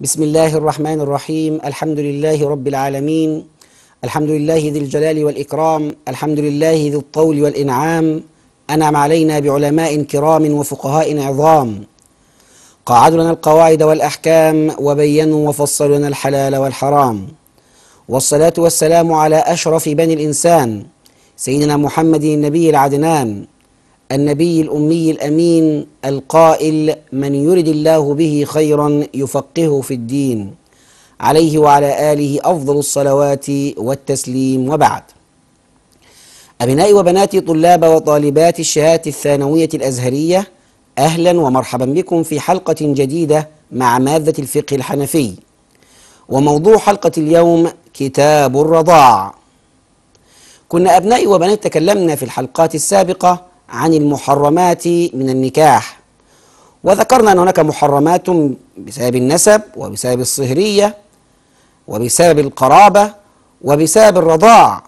بسم الله الرحمن الرحيم الحمد لله رب العالمين الحمد لله ذي الجلال والإكرام الحمد لله ذي الطول والإنعام أنعم علينا بعلماء كرام وفقهاء عظام قاعدوا لنا القواعد والأحكام وبينوا وفصلوا لنا الحلال والحرام والصلاة والسلام على أشرف بني الإنسان سيدنا محمد النبي العدنان النبي الأمي الأمين القائل من يرد الله به خيرا يفقهه في الدين عليه وعلى آله أفضل الصلوات والتسليم وبعد أبنائي وبناتي طلاب وطالبات الشهادة الثانوية الأزهرية أهلا ومرحبا بكم في حلقة جديدة مع مادة الفقه الحنفي وموضوع حلقة اليوم كتاب الرضاع كنا أبنائي وبنات تكلمنا في الحلقات السابقة عن المحرمات من النكاح وذكرنا أن هناك محرمات بسبب النسب وبسبب الصهرية وبسبب القرابة وبسبب الرضاع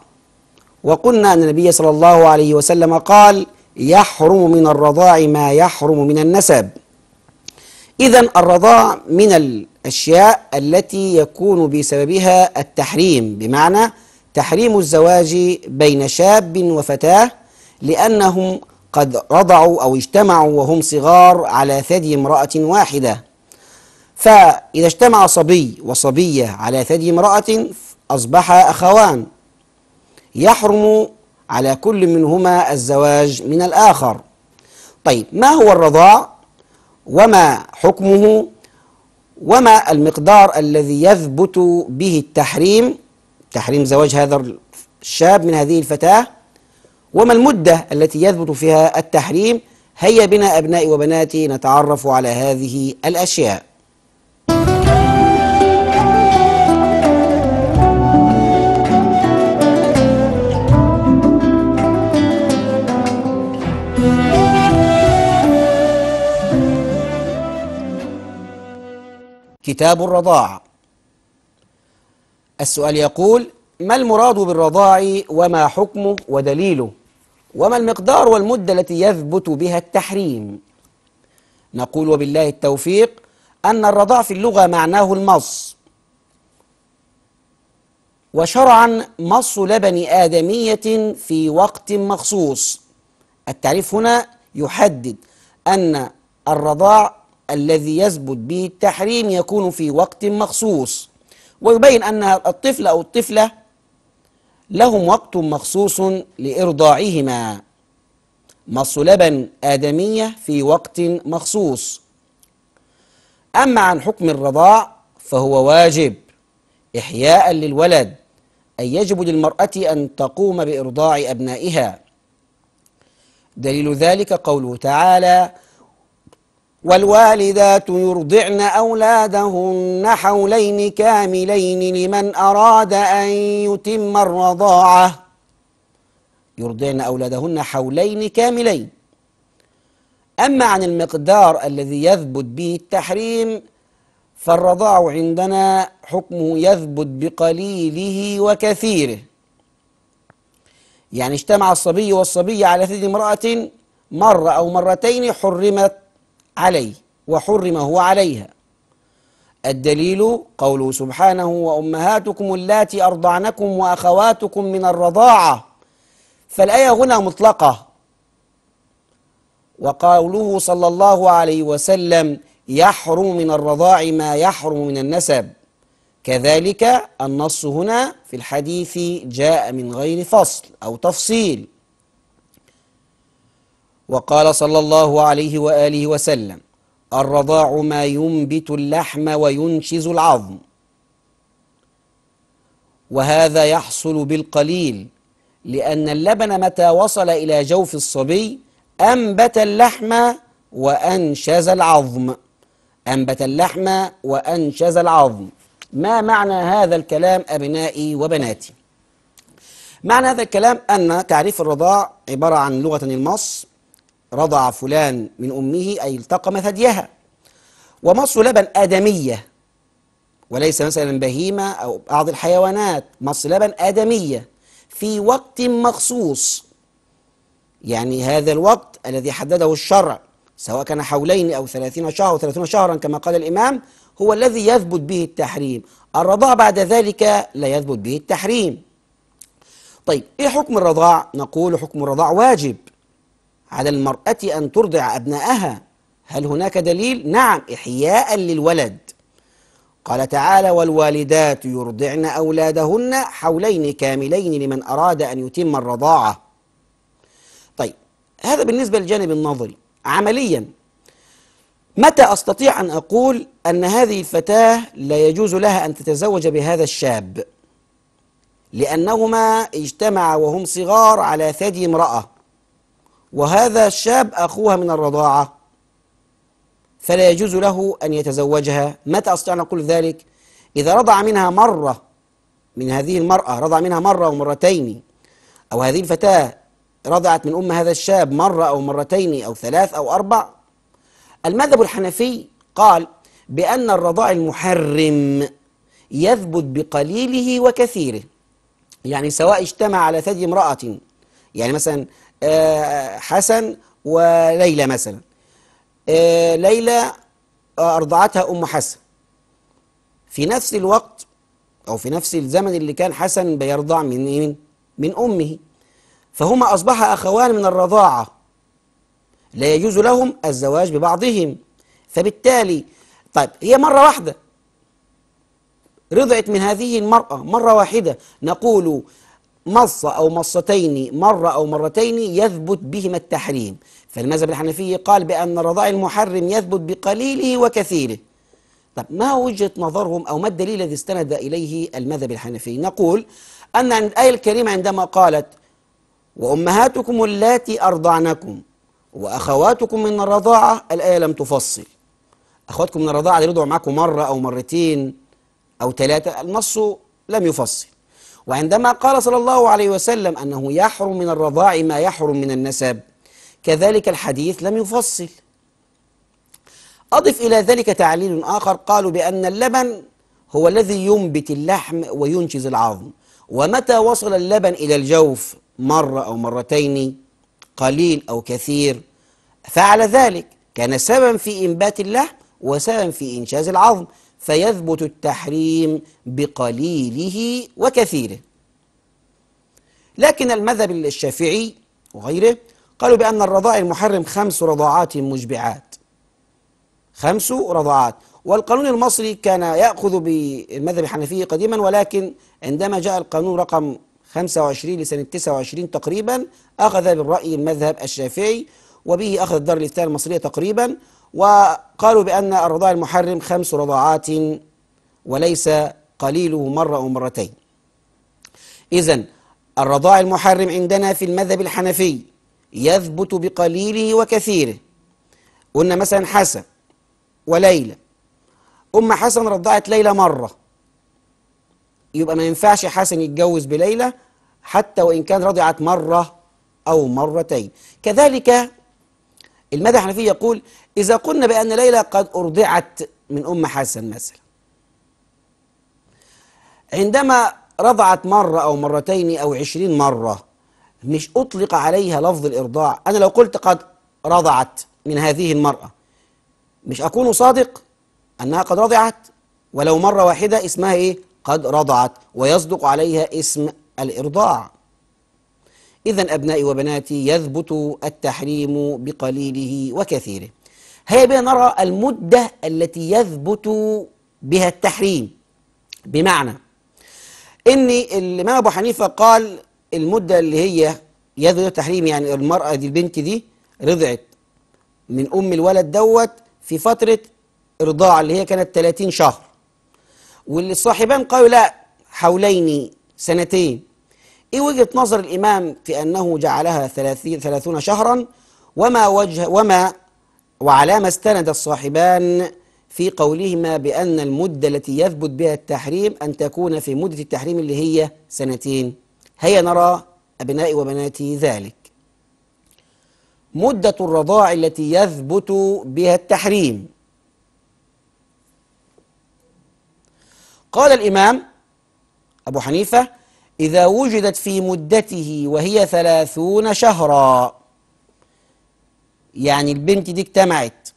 وقلنا أن النبي صلى الله عليه وسلم قال يحرم من الرضاع ما يحرم من النسب إذا الرضاع من الأشياء التي يكون بسببها التحريم بمعنى تحريم الزواج بين شاب وفتاة لأنهم قد رضعوا أو اجتمعوا وهم صغار على ثدي امرأة واحدة فإذا اجتمع صبي وصبية على ثدي امرأة أصبحا أخوان يحرم على كل منهما الزواج من الآخر طيب ما هو الرضاع وما حكمه وما المقدار الذي يثبت به التحريم تحريم زواج هذا الشاب من هذه الفتاة وما المدة التي يثبت فيها التحريم هيا بنا أبنائي وبناتي نتعرف على هذه الأشياء كتاب الرضاعة السؤال يقول ما المراد بالرضاع وما حكمه ودليله وما المقدار والمدة التي يثبت بها التحريم نقول وبالله التوفيق أن الرضاع في اللغة معناه المص وشرعا مص لبن آدمية في وقت مخصوص التعريف هنا يحدد أن الرضاع الذي يثبت به التحريم يكون في وقت مخصوص ويبين أن الطفل أو الطفلة لهم وقت مخصوص لإرضاعهما مص لبن آدمية في وقت مخصوص أما عن حكم الرضاع فهو واجب إحياء للولد أي يجب للمرأة أن تقوم بإرضاع أبنائها دليل ذلك قوله تعالى والوالدات يرضعن أولادهن حولين كاملين لمن أراد أن يتم الرضاعة يرضعن أولادهن حولين كاملين أما عن المقدار الذي يثبت به التحريم فالرضاع عندنا حكمه يثبت بقليله وكثيره يعني اجتمع الصبي والصبية على ثدي امرأة مرة أو مرتين حرمت عليه وحرم هو عليها الدليل قوله سبحانه وأمهاتكم اللاتي أرضعنكم وأخواتكم من الرضاعة فالآية هنا مطلقة وقوله صلى الله عليه وسلم يحرم من الرضاع ما يحرم من النسب كذلك النص هنا في الحديث جاء من غير فصل أو تفصيل وقال صلى الله عليه وآله وسلم الرضاع ما ينبت اللحم وينشز العظم وهذا يحصل بالقليل لأن اللبن متى وصل إلى جوف الصبي أنبت اللحم وأنشز العظم أنبت اللحم وأنشز العظم ما معنى هذا الكلام أبنائي وبناتي؟ معنى هذا الكلام أن تعريف الرضاع عبارة عن لغة المص رضع فلان من أمه أي التقم ثديها ومص لبن آدمية وليس مثلا بهيمة أو بعض الحيوانات مص لبن آدمية في وقت مخصوص يعني هذا الوقت الذي حدده الشرع سواء كان حولين أو ثلاثين شهر أو ثلاثين شهرا كما قال الإمام هو الذي يثبت به التحريم الرضاع بعد ذلك لا يثبت به التحريم طيب إيه حكم الرضاع؟ نقول حكم الرضاع واجب على المرأة أن ترضع أبناءها هل هناك دليل؟ نعم إحياء للولد قال تعالى والوالدات يرضعن أولادهن حولين كاملين لمن أراد أن يتم الرضاعة طيب هذا بالنسبة للجانب النظري عمليا متى أستطيع أن أقول أن هذه الفتاة لا يجوز لها أن تتزوج بهذا الشاب لأنهما اجتمع وهم صغار على ثدي امرأة وهذا الشاب أخوها من الرضاعة فلا يجوز له أن يتزوجها متى أستطيع أن أقول ذلك؟ إذا رضع منها مرة من هذه المرأة رضع منها مرة ومرتين أو هذه الفتاة رضعت من أم هذا الشاب مرة أو مرتين أو ثلاث أو أربع المذهب الحنفي قال بأن الرضاع المحرم يثبت بقليله وكثيره يعني سواء اجتمع على ثدي امرأة يعني مثلا حسن وليلى مثلا آه، ليلى آه، أرضعتها أم حسن في نفس الوقت أو في نفس الزمن اللي كان حسن بيرضع من إيه؟ من أمه فهما أصبحا أخوان من الرضاعة لا يجوز لهم الزواج ببعضهم فبالتالي طيب هي مرة واحدة رضعت من هذه المرأة مرة واحدة نقول مصة أو مصتين مرة أو مرتين يثبت بهما التحريم فالمذهب الحنفي قال بأن الرضاع المحرم يثبت بقليله وكثيره طب ما وجهة نظرهم أو ما الدليل الذي استند إليه المذهب الحنفي نقول أن الآية الكريمة عندما قالت وأمهاتكم اللاتي أرضعنكم وأخواتكم من الرضاعة الآية لم تفصل أخواتكم من الرضاعة اللي معكم مرة أو مرتين أو ثلاثة النص لم يفصل وعندما قال صلى الله عليه وسلم أنه يحرم من الرضاع ما يحرم من النسب كذلك الحديث لم يفصل أضف إلى ذلك تعليل آخر قالوا بأن اللبن هو الذي ينبت اللحم وينشز العظم ومتى وصل اللبن إلى الجوف مرة أو مرتين قليل أو كثير فعل ذلك كان سببا في إنبات اللحم وسببا في إنشاز العظم فيثبت التحريم بقليله وكثيره لكن المذهب الشافعي وغيره قالوا بأن الرضاع المحرم خمس رضاعات مشبعات خمس رضاعات والقانون المصري كان يأخذ بالمذهب الحنفي قديما ولكن عندما جاء القانون رقم 25 لسنة 29 تقريبا أخذ بالرأي المذهب الشافعي وبه أخذ الدار الإفتاء المصرية تقريبا وقالوا بأن الرضاع المحرم خمس رضاعات وليس قليله مرة أو مرتين إذا الرضاع المحرم عندنا في المذهب الحنفي يثبت بقليله وكثيره قلنا مثلا حسن وليلى أم حسن رضعت ليلى مرة يبقى ما ينفعش حسن يتجوز بليلى حتى وإن كان رضعت مرة أو مرتين كذلك المذهب الحنفي يقول إذا قلنا بأن ليلى قد أرضعت من أم حسن مثلا عندما رضعت مرة أو مرتين أو عشرين مرة مش أطلق عليها لفظ الإرضاع أنا لو قلت قد رضعت من هذه المرأة مش أكون صادق أنها قد رضعت ولو مرة واحدة اسمها إيه؟ قد رضعت ويصدق عليها اسم الإرضاع إذا أبنائي وبناتي يثبت التحريم بقليله وكثيره هيا بنا نرى المدة التي يثبت بها التحريم بمعنى ان الامام ابو حنيفه قال المده اللي هي يثبت التحريم يعني المراه دي البنت دي رضعت من ام الولد دوت في فتره رضاعة اللي هي كانت 30 شهر واللي صاحبان قالوا لا حولين سنتين ايه وجهه نظر الامام في انه جعلها 30 شهرا وما وجه وما وعلى ما استند الصاحبان في قولهما بأن المدة التي يثبت بها التحريم أن تكون في مدة التحريم اللي هي سنتين هيا نرى أبنائي وبناتي ذلك مدة الرضاع التي يثبت بها التحريم قال الإمام أبو حنيفة إذا وجدت في مدته وهي ثلاثون شهراً يعني البنت دي اجتمعت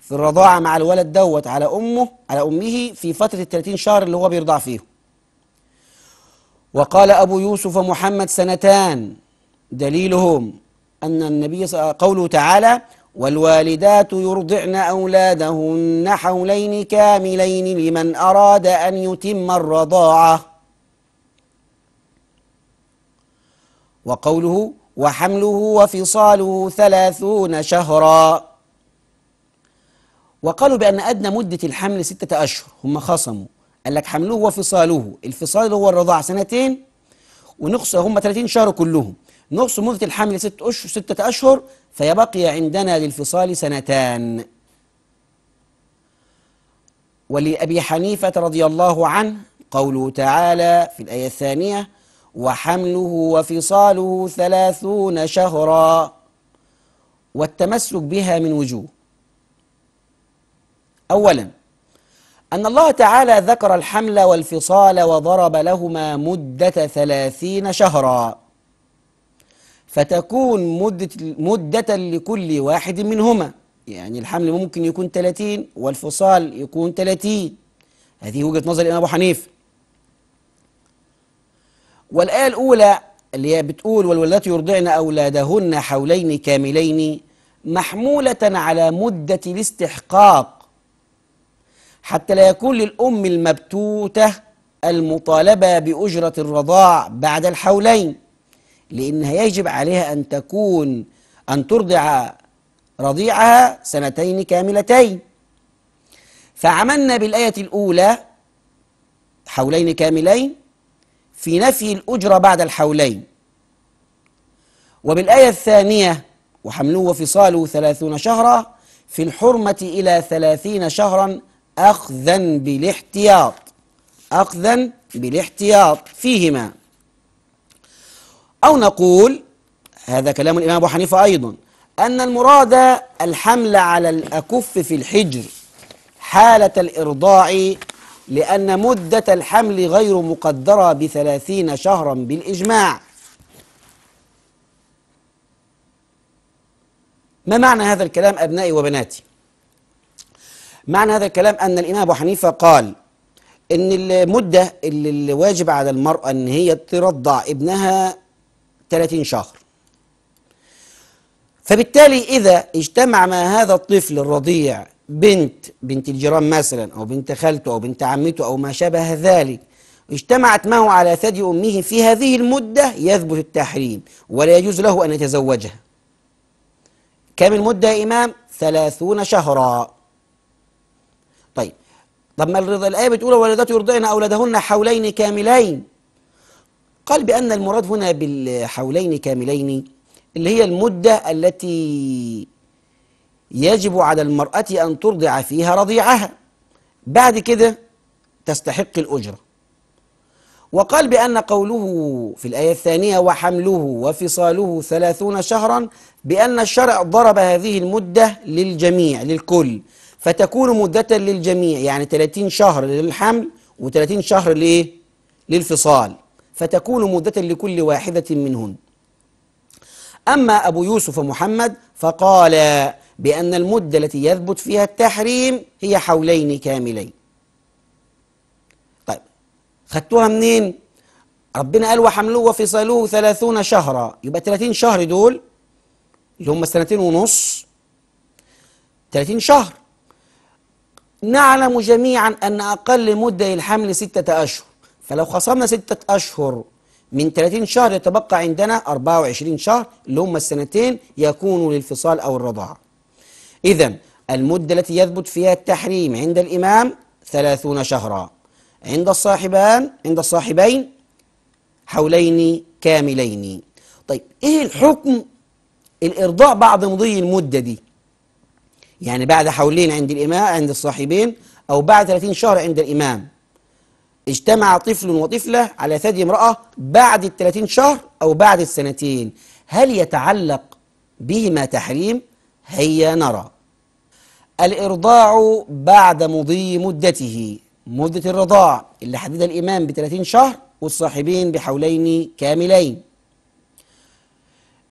في الرضاعة مع الولد دوت على أمه على أمه في فترة الثلاثين شهر اللي هو بيرضع فيه وقال أبو يوسف محمد سنتان دليلهم أن النبي قوله تعالى والوالدات يرضعن أولادهن حولين كاملين لمن أراد أن يتم الرضاعة وقوله وحمله وفصاله ثلاثون شهرا وقالوا بأن أدنى مدة الحمل ستة أشهر هم خصموا قال لك حمله وفصاله الفصال هو الرضاع سنتين ونقص هم 30 شهر كلهم نقص مدة الحمل ست أشهر ستة أشهر فيبقي عندنا للفصال سنتان ولأبي حنيفة رضي الله عنه قوله تعالى في الآية الثانية وحمله وفصاله ثلاثون شهرا والتمسك بها من وجوه أولا أن الله تعالى ذكر الحمل والفصال وضرب لهما مدة ثلاثين شهرا فتكون مدة, مدة لكل واحد منهما يعني الحمل ممكن يكون 30 والفصال يكون 30 هذه وجهة نظر الإمام أبو حنيفة والآية الأولى اللي هي بتقول والولات يرضعن أولادهن حولين كاملين محمولة على مدة الاستحقاق حتى لا يكون للأم المبتوتة المطالبة بأجرة الرضاع بعد الحولين لأنها يجب عليها أن تكون أن ترضع رضيعها سنتين كاملتين فعملنا بالآية الأولى حولين كاملين في نفي الأجرة بعد الحولين وبالآية الثانية وحمله وفصاله ثلاثون شهرا في الحرمة إلى ثلاثين شهرا أخذا بالاحتياط أخذا بالاحتياط فيهما أو نقول هذا كلام الإمام أبو حنيفة أيضا أن المراد الحمل على الأكف في الحجر حالة الإرضاع لأن مدة الحمل غير مقدرة بثلاثين شهرا بالإجماع ما معنى هذا الكلام أبنائي وبناتي معنى هذا الكلام أن الإمام أبو حنيفة قال إن المدة اللي واجب على المرأة أن هي ترضع ابنها 30 شهر فبالتالي إذا اجتمع مع هذا الطفل الرضيع بنت بنت الجيران مثلا أو بنت خالته أو بنت عمته أو ما شابه ذلك اجتمعت معه على ثدي أمه في هذه المدة يثبت التحريم ولا يجوز له أن يتزوجها كم المدة يا إمام؟ ثلاثون شهرا طيب طب ما الرضا الآية بتقول والدات يرضعن أولادهن حولين كاملين قال بأن المراد هنا بالحولين كاملين اللي هي المدة التي يجب على المرأة أن ترضع فيها رضيعها بعد كده تستحق الأجرة وقال بأن قوله في الآية الثانية وحمله وفصاله ثلاثون شهرا بأن الشرع ضرب هذه المدة للجميع للكل فتكون مدة للجميع يعني 30 شهر للحمل و30 شهر لإيه؟ للفصال فتكون مدة لكل واحدة منهن أما أبو يوسف محمد فقال بأن المدة التي يثبت فيها التحريم هي حولين كاملين طيب خدتوها منين؟ ربنا قال وحملوه وفصلوه ثلاثون شهرا يبقى 30 شهر دول اللي هم سنتين ونص 30 شهر نعلم جميعا أن أقل مدة للحمل ستة أشهر فلو خصمنا ستة أشهر من 30 شهر يتبقى عندنا 24 شهر اللي هم السنتين يكونوا للفصال أو الرضاعة إذا المدة التي يثبت فيها التحريم عند الإمام ثلاثون شهرا عند الصاحبان عند الصاحبين حولين كاملين طيب إيه الحكم الإرضاء بعد مضي المدة دي يعني بعد حولين عند الإمام عند الصاحبين أو بعد 30 شهر عند الإمام اجتمع طفل وطفلة على ثدي امرأة بعد الثلاثين شهر أو بعد السنتين هل يتعلق بهما تحريم؟ هيا نرى الإرضاع بعد مضي مدته مدة الرضاع اللي حددها الإمام بثلاثين شهر والصاحبين بحولين كاملين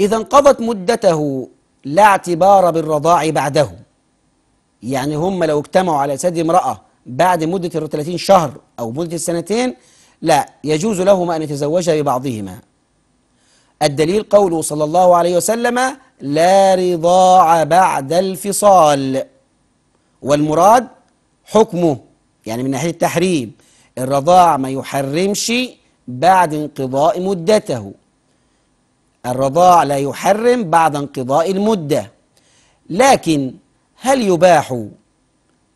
إذا انقضت مدته لا اعتبار بالرضاع بعده يعني هم لو اجتمعوا على سد امرأة بعد مدة الثلاثين شهر أو مدة السنتين لا يجوز لهما أن يتزوجا ببعضهما الدليل قوله صلى الله عليه وسلم لا رضاع بعد الفصال والمراد حكمه يعني من ناحية التحريم الرضاع ما يحرمش بعد انقضاء مدته الرضاع لا يحرم بعد انقضاء المدة لكن هل يباح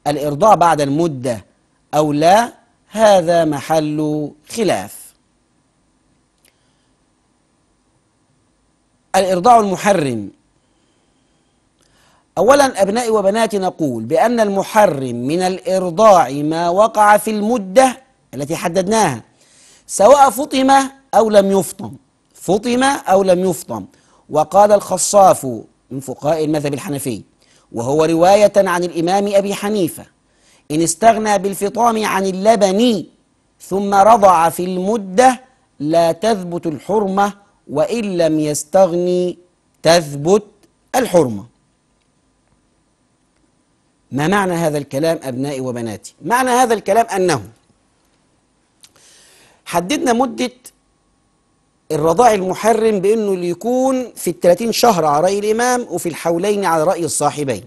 الإرضاع بعد المدة أو لا هذا محل خلاف الإرضاع المحرم أولا أبنائي وبناتي نقول بأن المحرم من الإرضاع ما وقع في المدة التي حددناها سواء فطم أو لم يفطم فطم أو لم يفطم وقال الخصاف من فقهاء المذهب الحنفي وهو رواية عن الإمام أبي حنيفة إن استغنى بالفطام عن اللبن ثم رضع في المدة لا تثبت الحرمة وإن لم يستغني تثبت الحرمة ما معنى هذا الكلام أبنائي وبناتي معنى هذا الكلام أنه حددنا مدة الرضاع المحرم بأنه يكون في الثلاثين شهر على رأي الإمام وفي الحولين على رأي الصاحبين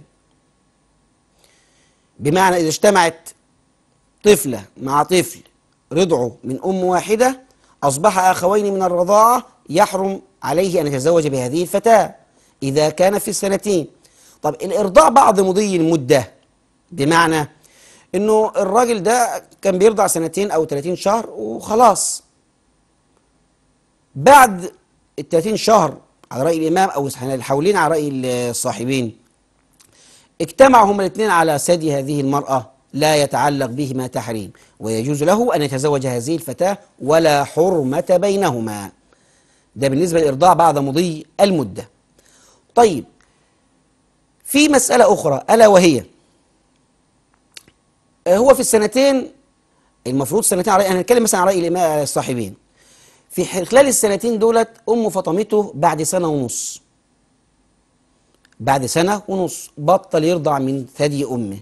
بمعنى إذا اجتمعت طفلة مع طفل رضعه من أم واحدة أصبح أخوين من الرضاعة يحرم عليه أن يتزوج بهذه الفتاة إذا كان في السنتين طب الارضاع بعد مضي المده بمعنى انه الراجل ده كان بيرضع سنتين او 30 شهر وخلاص بعد ال 30 شهر على راي الامام او الحولين على راي الصاحبين اجتمعوا هما الاثنين على ثدي هذه المراه لا يتعلق بهما تحريم ويجوز له ان يتزوج هذه الفتاه ولا حرمه بينهما ده بالنسبه للارضاع بعد مضي المده طيب في مسألة أخرى ألا وهي آه، هو في السنتين المفروض سنتين على أنا أتكلم مثلا عن رأي الإمام الصاحبين في خلال السنتين دولت أمه فطمته بعد سنة ونص بعد سنة ونص بطل يرضع من ثدي أمه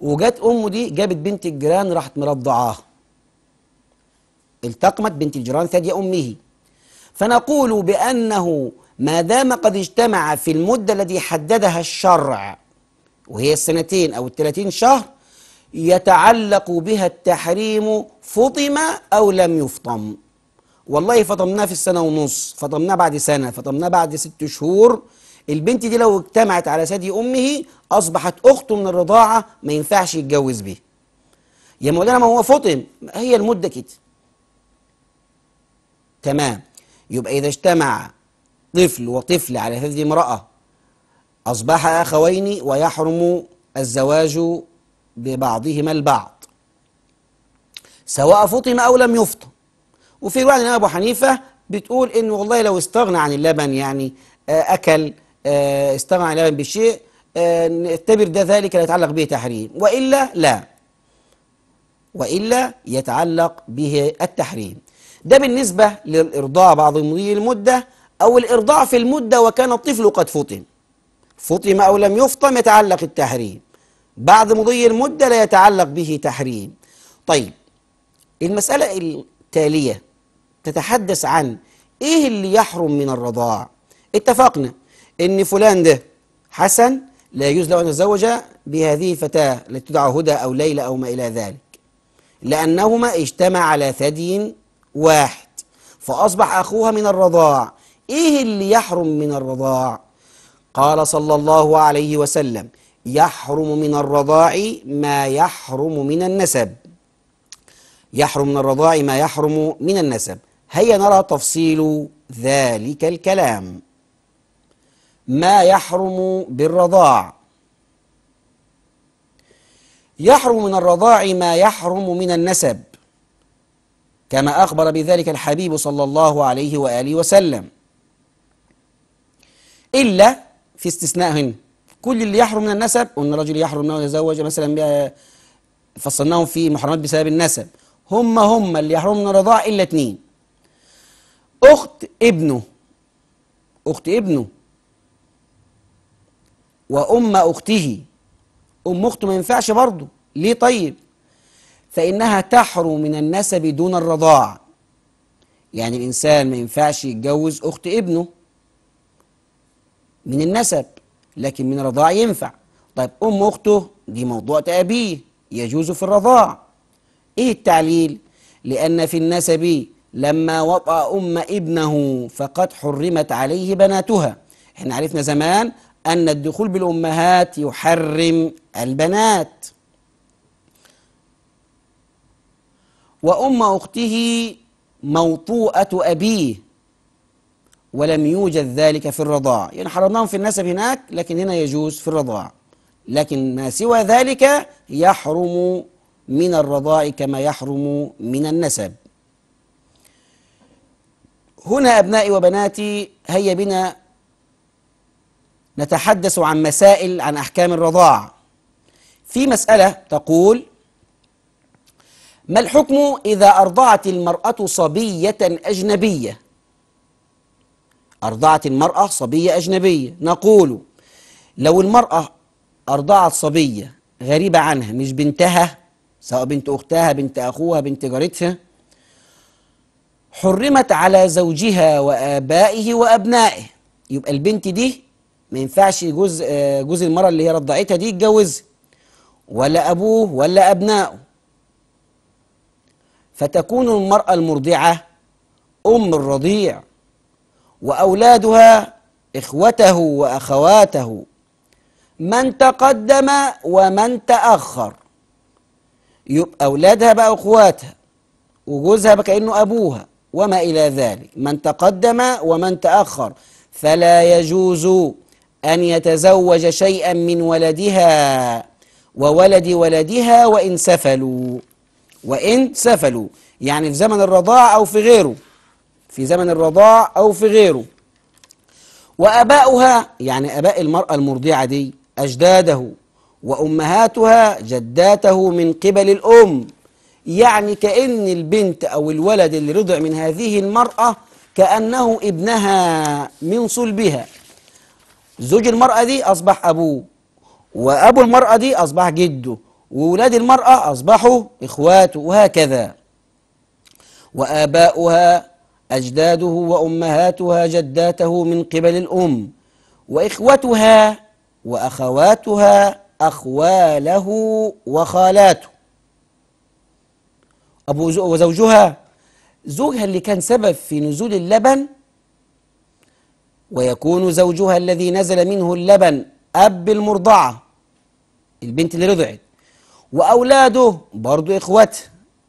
وجت أمه دي جابت بنت الجيران راحت مرضعاه التقمت بنت الجيران ثدي أمه فنقول بأنه ما دام قد اجتمع في المدة التي حددها الشرع وهي السنتين أو الثلاثين شهر يتعلق بها التحريم فطم أو لم يفطم والله فطمناه في السنة ونص فطمناه بعد سنة فطمناه بعد ست شهور البنت دي لو اجتمعت على ثدي أمه أصبحت أخته من الرضاعة ما ينفعش يتجوز به يا مولانا ما هو فطم هي المدة كده تمام يبقى إذا اجتمع طفل وطفل على هذه امرأة أصبح أخوين ويحرم الزواج ببعضهما البعض سواء فطم أو لم يفطم وفي رواية الإمام أبو حنيفة بتقول إن والله لو استغنى عن اللبن يعني آه، أكل آه، استغنى عن اللبن بشيء آه، نعتبر ده ذلك لا يتعلق به تحريم وإلا لا وإلا يتعلق به التحريم ده بالنسبة للإرضاء بعض مضي المدة أو الإرضاع في المدة وكان الطفل قد فطم فطم أو لم يفطم يتعلق التحريم بعد مضي المدة لا يتعلق به تحريم طيب المسألة التالية تتحدث عن إيه اللي يحرم من الرضاع اتفقنا إن فلان ده حسن لا يجوز له أن يتزوج بهذه الفتاة التي تدعى هدى أو ليلى أو ما إلى ذلك لأنهما اجتمع على ثدي واحد فأصبح أخوها من الرضاع إيه اللي يحرم من الرضاع قال صلى الله عليه وسلم يحرم من الرضاع ما يحرم من النسب يحرم من الرضاع ما يحرم من النسب هيا نرى تفصيل ذلك الكلام ما يحرم بالرضاع يحرم من الرضاع ما يحرم من النسب كما أخبر بذلك الحبيب صلى الله عليه وآله وسلم إلا في استثنائهن كل اللي يحرم من النسب وأن الرجل يحرم أنه يتزوج مثلا فصلناهم في محرمات بسبب النسب هم هم اللي يحرموا من الرضاع إلا اثنين أخت ابنه أخت ابنه وأم أخته أم أخته ما ينفعش برضه ليه طيب فإنها تحرم من النسب دون الرضاع يعني الإنسان ما ينفعش يتجوز أخت ابنه من النسب لكن من الرضاع ينفع طيب أم أخته دي موضوع تأبيه يجوز في الرضاع إيه التعليل؟ لأن في النسب لما وطأ أم ابنه فقد حرمت عليه بناتها احنا عرفنا زمان أن الدخول بالأمهات يحرم البنات وأم أخته موطوءة أبيه ولم يوجد ذلك في الرضاع يعني حرمناهم في النسب هناك لكن هنا يجوز في الرضاع لكن ما سوى ذلك يحرم من الرضاع كما يحرم من النسب هنا أبنائي وبناتي هيا بنا نتحدث عن مسائل عن أحكام الرضاع في مسألة تقول ما الحكم إذا أرضعت المرأة صبية أجنبية أرضعت المرأة صبية أجنبية نقول لو المرأة أرضعت صبية غريبة عنها مش بنتها سواء بنت أختها بنت أخوها بنت جارتها حرمت على زوجها وآبائه وأبنائه يبقى البنت دي ما ينفعش جوز آه، جوز المرأة اللي هي رضعتها دي يتجوزها ولا أبوه ولا أبنائه فتكون المرأة المرضعة أم الرضيع واولادها اخوته واخواته من تقدم ومن تاخر يبقى اولادها بقى اخواتها وجوزها بقى كانه ابوها وما الى ذلك من تقدم ومن تاخر فلا يجوز ان يتزوج شيئا من ولدها وولد ولدها وان سفلوا وان سفلوا يعني في زمن الرضاعه او في غيره في زمن الرضاع أو في غيره وأباؤها يعني أباء المرأة المرضعة دي أجداده وأمهاتها جداته من قبل الأم يعني كأن البنت أو الولد اللي رضع من هذه المرأة كأنه ابنها من صلبها زوج المرأة دي أصبح أبوه وأبو المرأة دي أصبح جده وولاد المرأة أصبحوا إخواته وهكذا وآباؤها أجداده وأمهاتها جداته من قبل الأم وإخوتها وأخواتها أخواله وخالاته أبو وزوجها زوجها اللي كان سبب في نزول اللبن ويكون زوجها الذي نزل منه اللبن أب المرضعة البنت اللي رضعت وأولاده برضو إخوته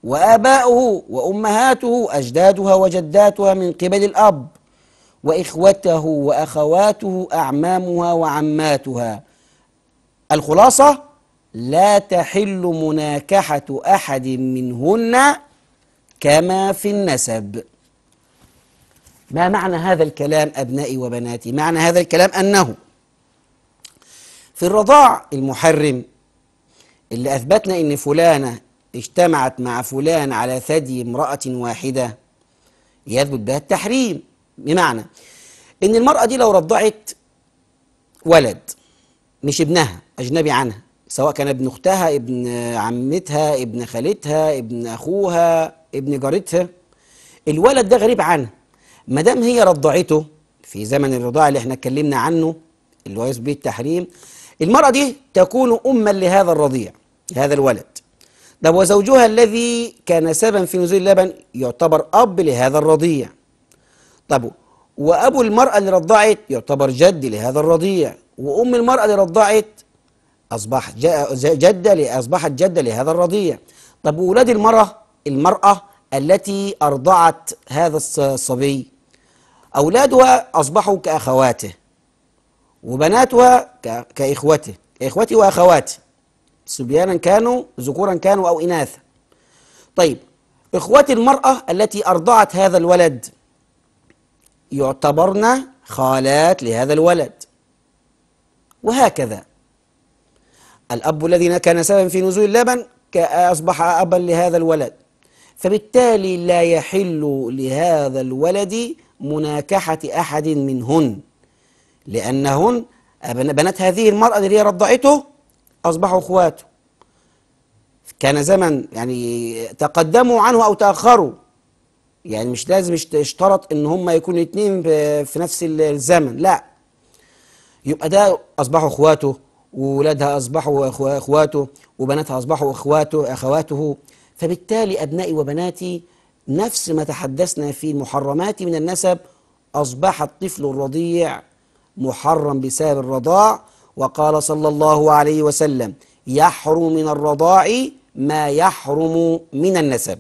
وآباؤه وأمهاته أجدادها وجداتها من قبل الأب وإخوته وأخواته أعمامها وعماتها الخلاصة لا تحل مناكحة أحد منهن كما في النسب ما معنى هذا الكلام أبنائي وبناتي؟ معنى هذا الكلام أنه في الرضاع المحرم اللي أثبتنا إن فلانة اجتمعت مع فلان على ثدي امرأة واحدة يثبت بها التحريم بمعنى إن المرأة دي لو رضعت ولد مش ابنها أجنبي عنها سواء كان ابن أختها ابن عمتها ابن خالتها ابن أخوها ابن جارتها الولد ده غريب عنها ما دام هي رضعته في زمن الرضاعة اللي احنا اتكلمنا عنه اللي هو يثبت التحريم المرأة دي تكون أما لهذا الرضيع هذا الولد طب وزوجها الذي كان سببا في نزول اللبن يعتبر أب لهذا الرضيع طب وأبو المرأة اللي رضعت يعتبر جد لهذا الرضيع وأم المرأة اللي رضعت اصبح جدة أصبحت جدة لهذا الرضيع طب وولاد المرأة المرأة التي أرضعت هذا الصبي أولادها أصبحوا كأخواته وبناتها كإخوته إخوتي وأخواتي صبيانا كانوا ذكورا كانوا أو إناثا طيب إخوات المرأة التي أرضعت هذا الولد يعتبرن خالات لهذا الولد وهكذا الأب الذي كان سببا في نزول اللبن أصبح أبا لهذا الولد فبالتالي لا يحل لهذا الولد مناكحة أحد منهن لأنهن بنت هذه المرأة اللي هي رضعته أصبحوا إخواته كان زمن يعني تقدموا عنه أو تأخروا يعني مش لازم اشترط ان هم يكونوا اتنين في نفس الزمن لا يبقى ده اصبحوا اخواته واولادها اصبحوا اخواته وبناتها اصبحوا اخواته اخواته فبالتالي ابنائي وبناتي نفس ما تحدثنا في المحرمات من النسب اصبح الطفل الرضيع محرم بسبب الرضاع وقال صلى الله عليه وسلم يحرم من الرضاع ما يحرم من النسب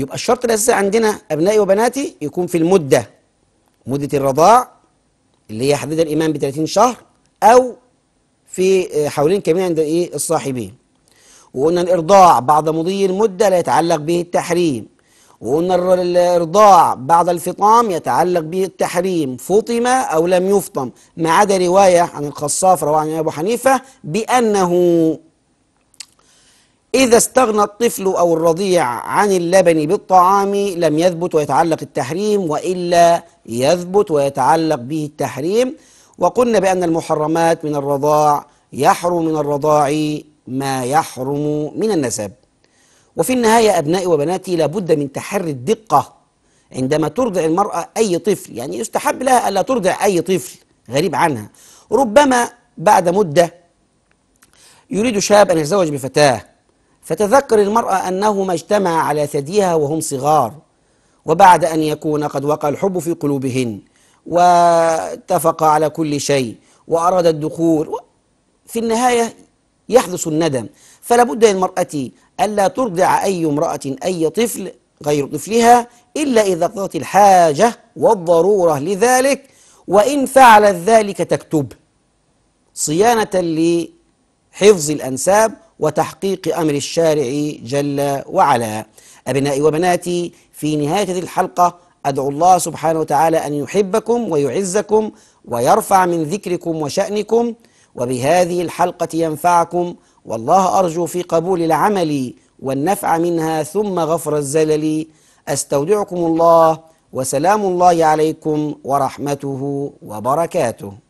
يبقى الشرط الأساسي عندنا أبنائي وبناتي يكون في المدة مدة الرضاع اللي هي حدد الإمام ب 30 شهر أو في آه، حولين كمية عند إيه الصاحبين وقلنا الإرضاع بعد مضي المدة لا يتعلق به التحريم وقلنا الرضاع بعد الفطام يتعلق به التحريم فطم أو لم يفطم ما عدا رواية عن الخصاف رواه عن أبو حنيفة بأنه إذا استغنى الطفل أو الرضيع عن اللبن بالطعام لم يثبت ويتعلق التحريم وإلا يثبت ويتعلق به التحريم وقلنا بأن المحرمات من الرضاع يحرم من الرضاع ما يحرم من النسب وفي النهاية أبنائي وبناتي لابد من تحري الدقة عندما ترضع المرأة أي طفل يعني يستحب لها ألا ترضع أي طفل غريب عنها ربما بعد مدة يريد شاب أن يتزوج بفتاة فتذكر المرأة أنهما اجتمع على ثديها وهم صغار وبعد أن يكون قد وقع الحب في قلوبهن واتفق على كل شيء وأراد الدخول في النهاية يحدث الندم فلابد للمرأة ألا ترضع أي امرأة أي طفل غير طفلها إلا إذا قضت الحاجة والضرورة لذلك وإن فعلت ذلك تكتب صيانة لحفظ الأنساب وتحقيق أمر الشارع جل وعلا أبنائي وبناتي في نهاية هذه الحلقة أدعو الله سبحانه وتعالى أن يحبكم ويعزكم ويرفع من ذكركم وشأنكم وبهذه الحلقة ينفعكم والله أرجو في قبول العمل والنفع منها ثم غفر الزلل أستودعكم الله وسلام الله عليكم ورحمته وبركاته